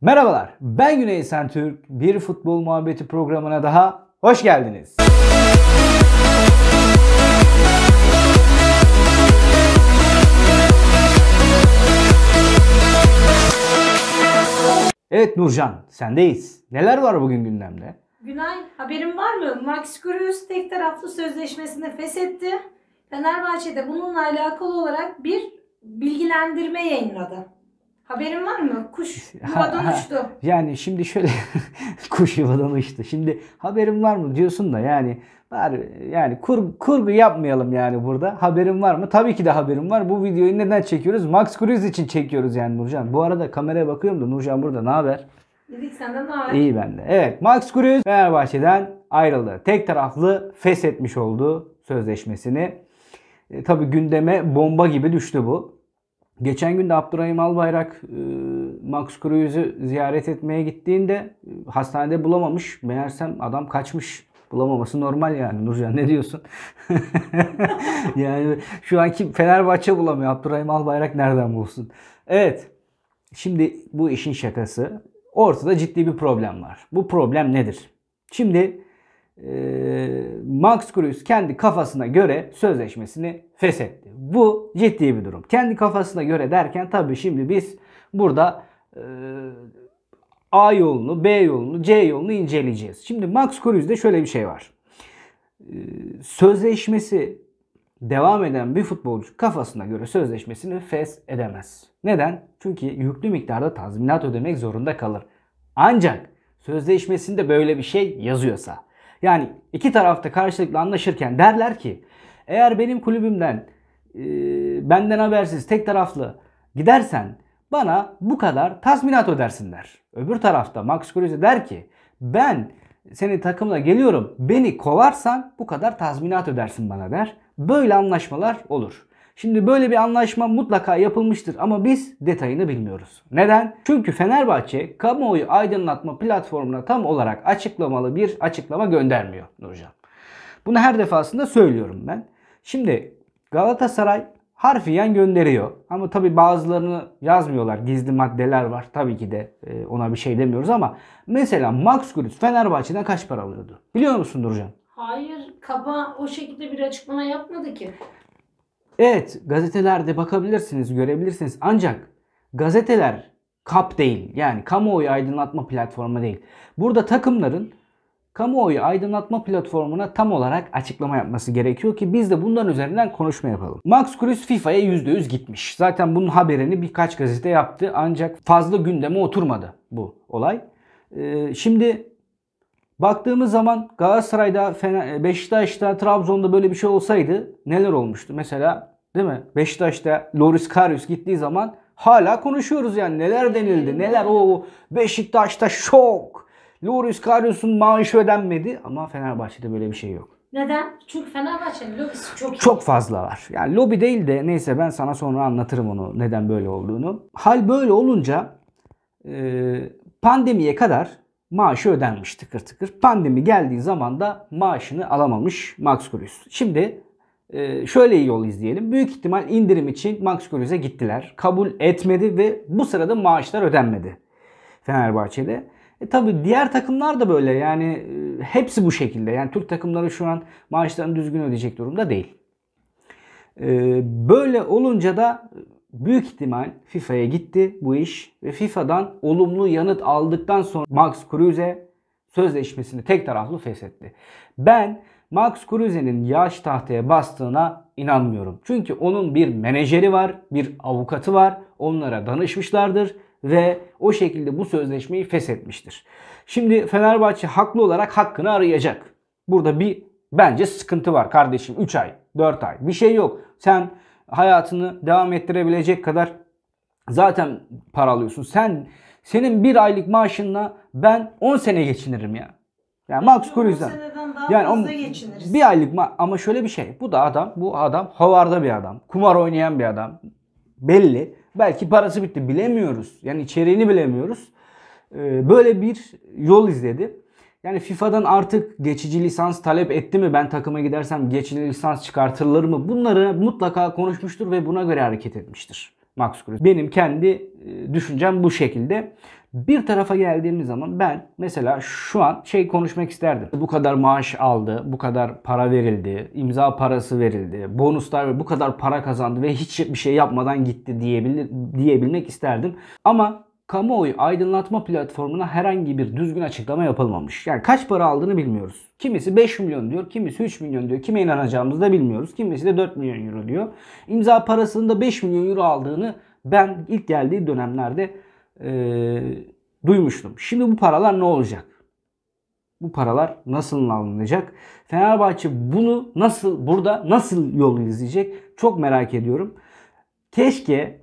Merhabalar, ben Güney Sentürk. Bir futbol muhabbeti programına daha hoş geldiniz. Evet Nurcan, sendeyiz. Neler var bugün gündemde? Günay, haberin var mı? Max Kruse tek taraflı sözleşmesini feshetti. Fenerbahçe'de bununla alakalı olarak bir bilgilendirme yayınladı. Haberin var mı? Kuş yuvadan ha, ha, uçtu. Yani şimdi şöyle kuş yuvadan uçtu. Şimdi haberin var mı diyorsun da yani bari yani kur, kurgu yapmayalım yani burada. Haberin var mı? Tabii ki de haberim var. Bu videoyu neden çekiyoruz? Max Cruz için çekiyoruz yani Nurcan. Bu arada kameraya bakıyorum da Nurcan burada ne haber? İyi senden ne haber? İyi bende. Evet Max Cruz Fenerbahçe'den ayrıldı. Tek taraflı feshetmiş oldu sözleşmesini. E, tabii gündeme bomba gibi düştü bu. Geçen gün de Abdurrahim Albayrak e, Max Cruz'u ziyaret etmeye gittiğinde e, hastanede bulamamış. Meğersem adam kaçmış. Bulamaması normal yani Nurcan ne diyorsun? yani şu anki Fenerbahçe bulamıyor. Abdurrahim Albayrak nereden bulsun? Evet. Şimdi bu işin şakası. Ortada ciddi bir problem var. Bu problem nedir? Şimdi ee, Max Cruz kendi kafasına göre sözleşmesini feshetti. Bu ciddi bir durum. Kendi kafasına göre derken tabii şimdi biz burada e, A yolunu, B yolunu, C yolunu inceleyeceğiz. Şimdi Max Cruz'de şöyle bir şey var. Ee, sözleşmesi devam eden bir futbolcu kafasına göre sözleşmesini fes edemez. Neden? Çünkü yüklü miktarda tazminat ödemek zorunda kalır. Ancak sözleşmesinde böyle bir şey yazıyorsa yani iki tarafta karşılıklı anlaşırken derler ki eğer benim kulübümden e, benden habersiz tek taraflı gidersen bana bu kadar tazminat ödersin der. Öbür tarafta Max Kruse der ki ben senin takımla geliyorum beni kovarsan bu kadar tazminat ödersin bana der. Böyle anlaşmalar olur. Şimdi böyle bir anlaşma mutlaka yapılmıştır ama biz detayını bilmiyoruz. Neden? Çünkü Fenerbahçe kamuoyu aydınlatma platformuna tam olarak açıklamalı bir açıklama göndermiyor Nurcan. Bunu her defasında söylüyorum ben. Şimdi Galatasaray harfiyen gönderiyor. Ama tabi bazılarını yazmıyorlar. Gizli maddeler var. Tabii ki de e, ona bir şey demiyoruz ama mesela Max Gülüz Fenerbahçe'den kaç para alıyordu? Biliyor musun Nurcan? Hayır, kaba o şekilde bir açıklama yapmadı ki. Evet gazetelerde bakabilirsiniz, görebilirsiniz. Ancak gazeteler kap değil. Yani kamuoyu aydınlatma platformu değil. Burada takımların kamuoyu aydınlatma platformuna tam olarak açıklama yapması gerekiyor ki biz de bundan üzerinden konuşma yapalım. Max Cruz FIFA'ya %100 gitmiş. Zaten bunun haberini birkaç gazete yaptı ancak fazla gündeme oturmadı bu olay. Ee, şimdi Baktığımız zaman Galatasaray'da, e, Beşiktaş'ta, Trabzon'da böyle bir şey olsaydı neler olmuştu? Mesela değil mi? Beşiktaş'ta Loris Karius gittiği zaman hala konuşuyoruz yani neler denildi, neler o Beşiktaş'ta şok. Loris Karius'un maaşı ödenmedi ama Fenerbahçe'de böyle bir şey yok. Neden? Çünkü Fenerbahçe'nin lobisi çok iyi. Çok fazla var. Yani lobi değil de neyse ben sana sonra anlatırım onu neden böyle olduğunu. Hal böyle olunca e, pandemiye kadar maaşı ödenmiş tıkır tıkır. Pandemi geldiği zaman da maaşını alamamış Max Gruys. Şimdi e, şöyle yol izleyelim. Büyük ihtimal indirim için Max Gruys'e gittiler. Kabul etmedi ve bu sırada maaşlar ödenmedi Fenerbahçe'de. E tabi diğer takımlar da böyle yani e, hepsi bu şekilde. Yani Türk takımları şu an maaşlarını düzgün ödeyecek durumda değil. E, böyle olunca da Büyük ihtimal FIFA'ya gitti bu iş ve FIFA'dan olumlu yanıt aldıktan sonra Max Kruse sözleşmesini tek taraflı feshetti. Ben Max Kruse'nin yaş tahtaya bastığına inanmıyorum. Çünkü onun bir menajeri var, bir avukatı var. Onlara danışmışlardır ve o şekilde bu sözleşmeyi feshetmiştir. Şimdi Fenerbahçe haklı olarak hakkını arayacak. Burada bir bence sıkıntı var kardeşim. 3 ay, 4 ay bir şey yok. Sen hayatını devam ettirebilecek kadar zaten para alıyorsun. Sen senin bir aylık maaşınla ben 10 sene geçinirim ya. Yani Max Cruz'dan. Yani on, bir aylık ma- ama şöyle bir şey. Bu da adam, bu adam havarda bir adam. Kumar oynayan bir adam. Belli. Belki parası bitti bilemiyoruz. Yani içeriğini bilemiyoruz. Ee, böyle bir yol izledi. Yani FIFA'dan artık geçici lisans talep etti mi? Ben takıma gidersem geçici lisans çıkartılır mı? Bunları mutlaka konuşmuştur ve buna göre hareket etmiştir. Max Kruse. Benim kendi e, düşüncem bu şekilde. Bir tarafa geldiğimiz zaman ben mesela şu an şey konuşmak isterdim. Bu kadar maaş aldı, bu kadar para verildi, imza parası verildi, bonuslar ve bu kadar para kazandı ve hiç bir şey yapmadan gitti diyebilir, diyebilmek isterdim. Ama kamuoyu aydınlatma platformuna herhangi bir düzgün açıklama yapılmamış. Yani kaç para aldığını bilmiyoruz. Kimisi 5 milyon diyor, kimisi 3 milyon diyor. Kime inanacağımızı da bilmiyoruz. Kimisi de 4 milyon euro diyor. İmza da 5 milyon euro aldığını ben ilk geldiği dönemlerde e, duymuştum. Şimdi bu paralar ne olacak? Bu paralar nasıl alınacak? Fenerbahçe bunu nasıl burada nasıl yol izleyecek? Çok merak ediyorum. Keşke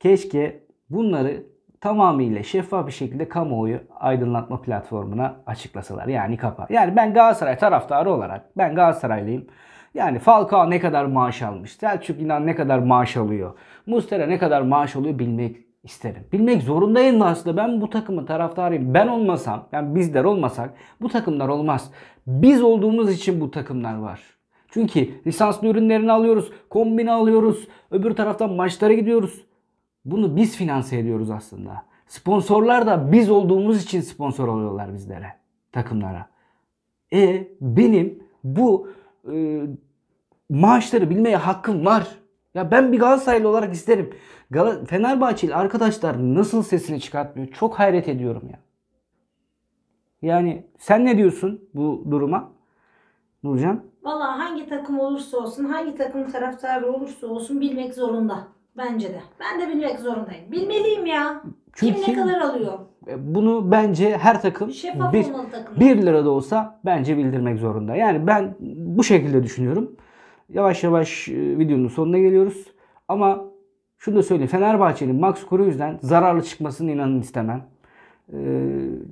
keşke bunları tamamıyla şeffaf bir şekilde kamuoyu aydınlatma platformuna açıklasalar. Yani kapa. Yani ben Galatasaray taraftarı olarak ben Galatasaraylıyım. Yani Falcao ne kadar maaş almış? Selçuk İnan ne kadar maaş alıyor? Mustera ne kadar maaş alıyor bilmek isterim. Bilmek zorundayım aslında. Ben bu takımın taraftarıyım. Ben olmasam, yani bizler olmasak bu takımlar olmaz. Biz olduğumuz için bu takımlar var. Çünkü lisanslı ürünlerini alıyoruz, kombine alıyoruz, öbür taraftan maçlara gidiyoruz. Bunu biz finanse ediyoruz aslında. Sponsorlar da biz olduğumuz için sponsor oluyorlar bizlere, takımlara. E benim bu e, maaşları bilmeye hakkım var. Ya ben bir Galatasaraylı olarak isterim. Gal- Fenerbahçeli arkadaşlar nasıl sesini çıkartmıyor? Çok hayret ediyorum ya. Yani sen ne diyorsun bu duruma? Nurcan? Valla hangi takım olursa olsun, hangi takım taraftarı olursa olsun bilmek zorunda. Bence de. Ben de bilmek zorundayım. Bilmeliyim ya. Çünkü Kim ne kadar alıyor? E, bunu bence her takım Şeffaf takım. 1 lira da olsa bence bildirmek zorunda. Yani ben bu şekilde düşünüyorum. Yavaş yavaş e, videonun sonuna geliyoruz. Ama şunu da söyleyeyim. Fenerbahçe'nin max Kuru yüzden zararlı çıkmasını inanın istemem. E,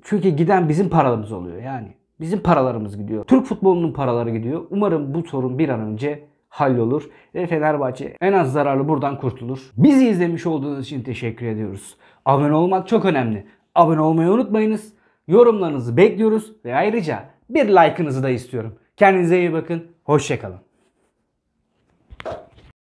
çünkü giden bizim paralarımız oluyor yani. Bizim paralarımız gidiyor. Türk futbolunun paraları gidiyor. Umarım bu sorun bir an önce hallolur ve Fenerbahçe en az zararlı buradan kurtulur. Bizi izlemiş olduğunuz için teşekkür ediyoruz. Abone olmak çok önemli. Abone olmayı unutmayınız. Yorumlarınızı bekliyoruz ve ayrıca bir like'ınızı da istiyorum. Kendinize iyi bakın. Hoşçakalın.